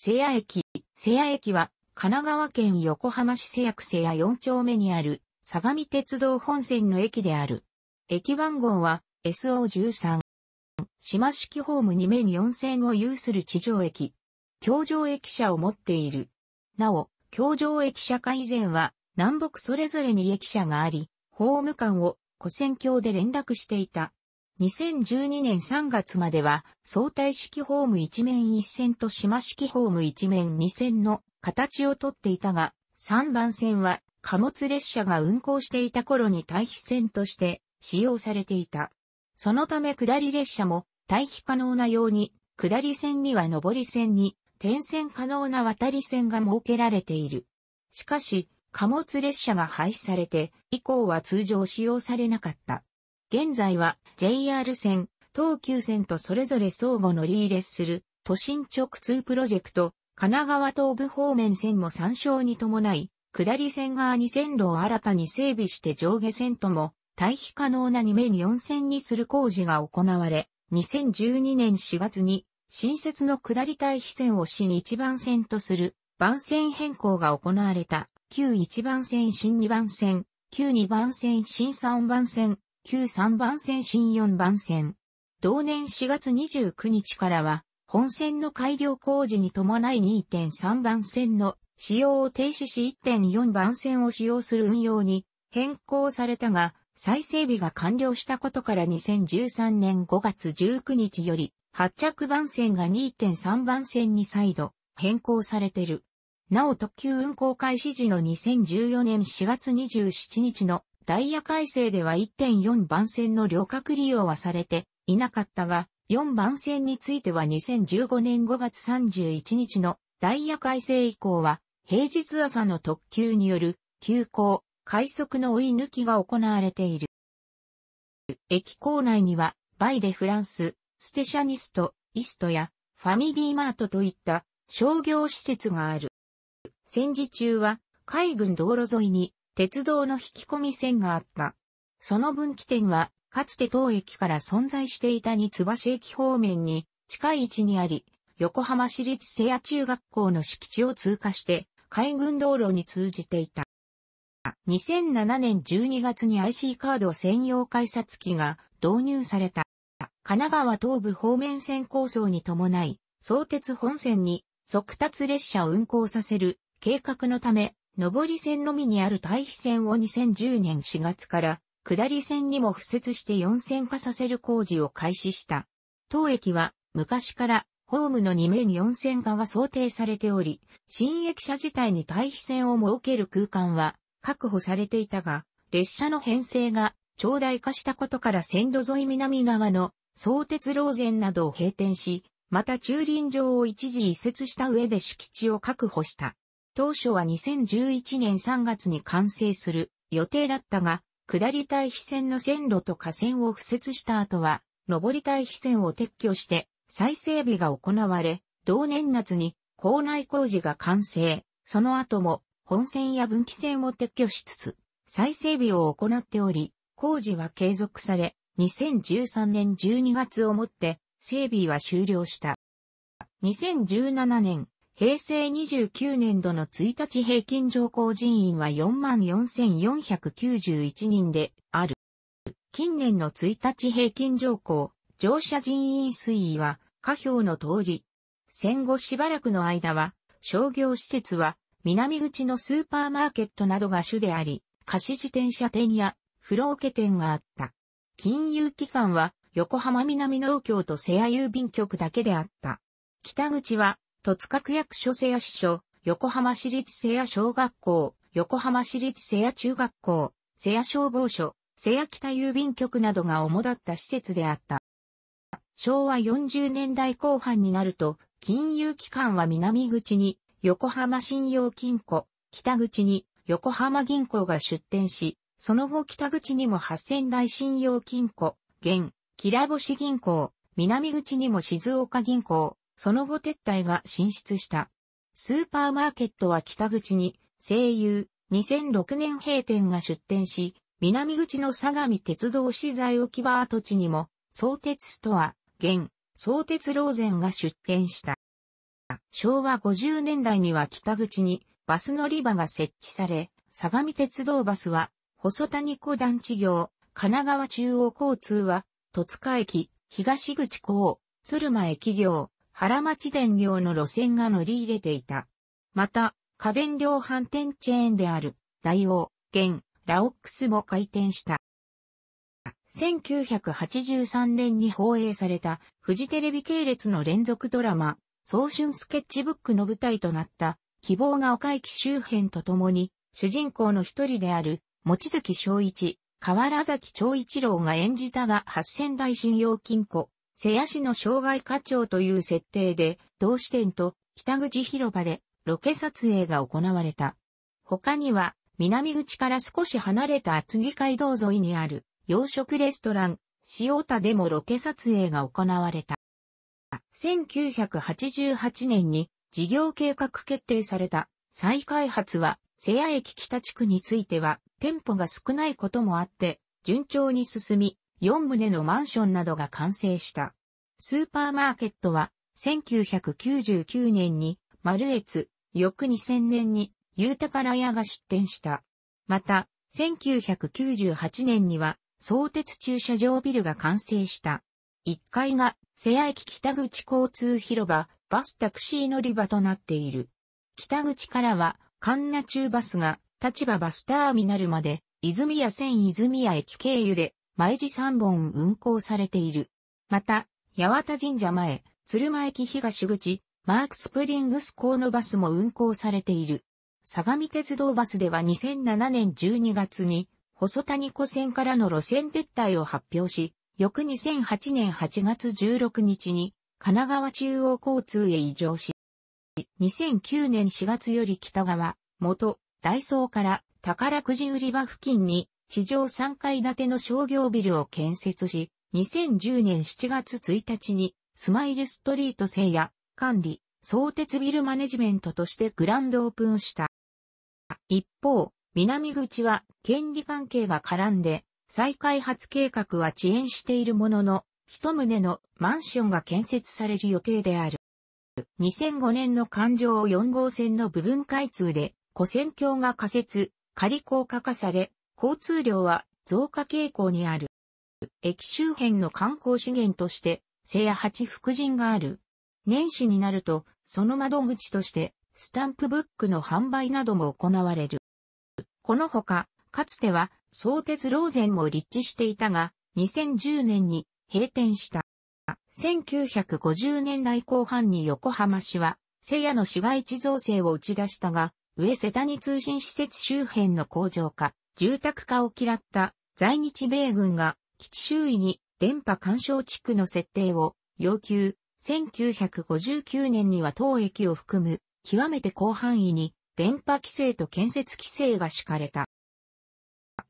瀬谷駅、瀬谷駅は、神奈川県横浜市瀬谷区瀬谷4丁目にある、相模鉄道本線の駅である。駅番号は、SO13。島式ホーム2面4線を有する地上駅。京上駅舎を持っている。なお、京上駅舎下以前は、南北それぞれに駅舎があり、ホーム間を、古線橋で連絡していた。2012年3月までは相対式ホーム一面一線と島式ホーム一面二線の形をとっていたが、3番線は貨物列車が運行していた頃に対比線として使用されていた。そのため下り列車も対比可能なように、下り線には上り線に転線可能な渡り線が設けられている。しかし、貨物列車が廃止されて以降は通常使用されなかった。現在は JR 線、東急線とそれぞれ相互乗り入れする都心直通プロジェクト、神奈川東部方面線も参照に伴い、下り線側に線路を新たに整備して上下線とも対比可能な2面4線にする工事が行われ、2012年4月に新設の下り対比線を新1番線とする番線変更が行われた旧1番線新2番線、旧2番線新3番線、旧3番線新4番線。同年4月29日からは、本線の改良工事に伴い2.3番線の使用を停止し1.4番線を使用する運用に変更されたが、再整備が完了したことから2013年5月19日より、発着番線が2.3番線に再度変更されてる。なお特急運行開始時の2014年4月27日のダイヤ改正では1.4番線の旅客利用はされていなかったが、4番線については2015年5月31日のダイヤ改正以降は、平日朝の特急による急行、快速の追い抜きが行われている。駅構内には、バイでフランス、ステシャニスト、イストや、ファミリーマートといった商業施設がある。戦時中は、海軍道路沿いに鉄道の引き込み線があった。その分岐点は、かつて当駅から存在していた二橋駅方面に近い位置にあり、横浜市立瀬谷中学校の敷地を通過して、海軍道路に通じていた。2007年12月に IC カード専用改札機が導入された。神奈川東部方面線構想に伴い、相鉄本線に速達列車を運行させる計画のため、上り線のみにある対比線を2010年4月から下り線にも付設して4線化させる工事を開始した。当駅は昔からホームの2面4線化が想定されており、新駅舎自体に対比線を設ける空間は確保されていたが、列車の編成が長大化したことから線路沿い南側の相鉄路線などを閉店し、また駐輪場を一時移設した上で敷地を確保した。当初は2011年3月に完成する予定だったが、下り対比線の線路と架線を敷設した後は、上り対比線を撤去して再整備が行われ、同年夏に校内工事が完成。その後も本線や分岐線を撤去しつつ、再整備を行っており、工事は継続され、2013年12月をもって整備は終了した。2017年平成29年度の1日平均上降人員は44,491人である。近年の1日平均上降、乗車人員推移は、下表の通り。戦後しばらくの間は、商業施設は、南口のスーパーマーケットなどが主であり、貸し自転車店や、風呂桶店があった。金融機関は、横浜南農協と瀬谷郵便局だけであった。北口は、戸塚区役所瀬谷支所、横浜市立瀬谷小学校、横浜市立瀬谷中学校、瀬谷消防署、瀬谷北郵便局などが主だった施設であった。昭和40年代後半になると、金融機関は南口に横浜信用金庫、北口に横浜銀行が出店し、その後北口にも八千代信用金庫、現、きらぼし銀行、南口にも静岡銀行、その後撤退が進出した。スーパーマーケットは北口に、西友、2006年閉店が出店し、南口の相模鉄道資材置き場跡地にも、相鉄ストア、現、相鉄ローゼンが出店した。昭和50年代には北口にバス乗り場が設置され、相模鉄道バスは、細谷小団地業、神奈川中央交通は、戸塚駅、東口港、鶴間駅業、原町電業の路線が乗り入れていた。また、家電量販店チェーンである、大王、現、ラオックスも開店した。1983年に放映された、フジテレビ系列の連続ドラマ、早春スケッチブックの舞台となった、希望が丘駅周辺とともに、主人公の一人である、望月昭一、河原崎長一郎が演じたが8000台信用金庫、瀬谷市の障害課長という設定で、同支店と北口広場でロケ撮影が行われた。他には、南口から少し離れた厚木街道沿いにある洋食レストラン、塩田でもロケ撮影が行われた。1988年に事業計画決定された再開発は、瀬谷駅北地区については店舗が少ないこともあって、順調に進み、4棟のマンションなどが完成した。スーパーマーケットは、1999年に、マルエツ、翌2000年に、ユータカラヤが出店した。また、1998年には、相鉄駐車場ビルが完成した。1階が、瀬谷駅北口交通広場、バスタクシー乗り場となっている。北口からは、神奈中バスが、立場バスターミナルまで、泉谷線泉谷駅経由で毎時三本運行されている。また、八幡神社前、鶴間駅東口、マークスプリングス港のバスも運行されている。相模鉄道バスでは2007年12月に、細谷湖線からの路線撤退を発表し、翌2008年8月16日に、神奈川中央交通へ移乗し、2009年4月より北側、元、ダイソーから宝くじ売り場付近に地上3階建ての商業ビルを建設し、2010年7月1日に、スマイルストリート製や管理、相鉄ビルマネジメントとしてグランドオープンした。一方、南口は権利関係が絡んで、再開発計画は遅延しているものの、一棟のマンションが建設される予定である。2005年の環状4号線の部分開通で、古線橋が仮設、仮高架化され、交通量は増加傾向にある。駅周辺の観光資源として、聖夜八福神がある。年始になると、その窓口として、スタンプブックの販売なども行われる。このほか、かつては、相鉄ローゼンも立地していたが、2010年に閉店した。1950年代後半に横浜市は、聖夜の市街地造成を打ち出したが、上世谷通信施設周辺の工場化、住宅化を嫌った在日米軍が基地周囲に電波干渉地区の設定を要求。1959年には当駅を含む極めて広範囲に電波規制と建設規制が敷かれた。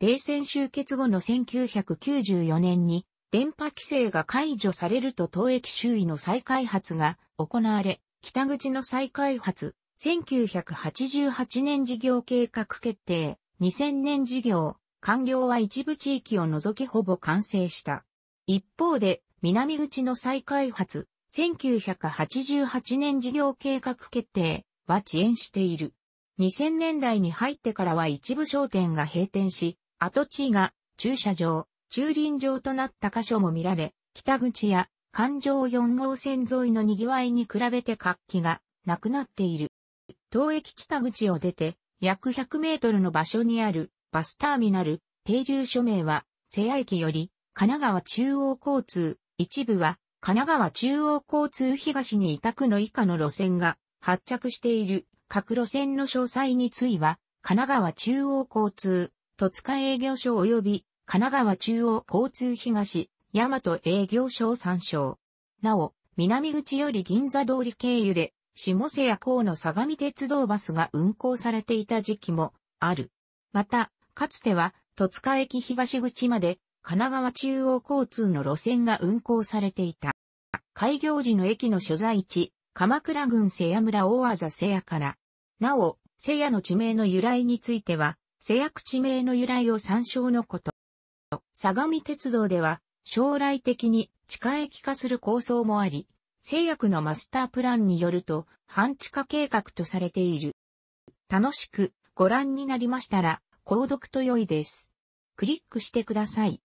冷戦終結後の1994年に電波規制が解除されると当駅周囲の再開発が行われ、北口の再開発、1988年事業計画決定、2000年事業、完了は一部地域を除きほぼ完成した。一方で、南口の再開発、1988年事業計画決定は遅延している。2000年代に入ってからは一部商店が閉店し、跡地が駐車場、駐輪場となった箇所も見られ、北口や環状4号線沿いの賑わいに比べて活気がなくなっている。東駅北口を出て、約100メートルの場所にあるバスターミナル、停留所名は、瀬谷駅より、神奈川中央交通、一部は、神奈川中央交通東に委託の以下の路線が発着している各路線の詳細については、神奈川中央交通、戸塚営業所及び神奈川中央交通東、大和営業所参照。なお、南口より銀座通り経由で下瀬谷港の相模鉄道バスが運行されていた時期もある。また、かつては、戸塚駅東口まで、神奈川中央交通の路線が運行されていた。開業時の駅の所在地、鎌倉郡瀬谷村大字瀬谷から。なお、瀬谷の地名の由来については、瀬谷区地名の由来を参照のこと。相模鉄道では、将来的に地下駅化する構想もあり、製薬のマスタープランによると、半地下計画とされている。楽しくご覧になりましたら、購読と良いです。クリックしてください。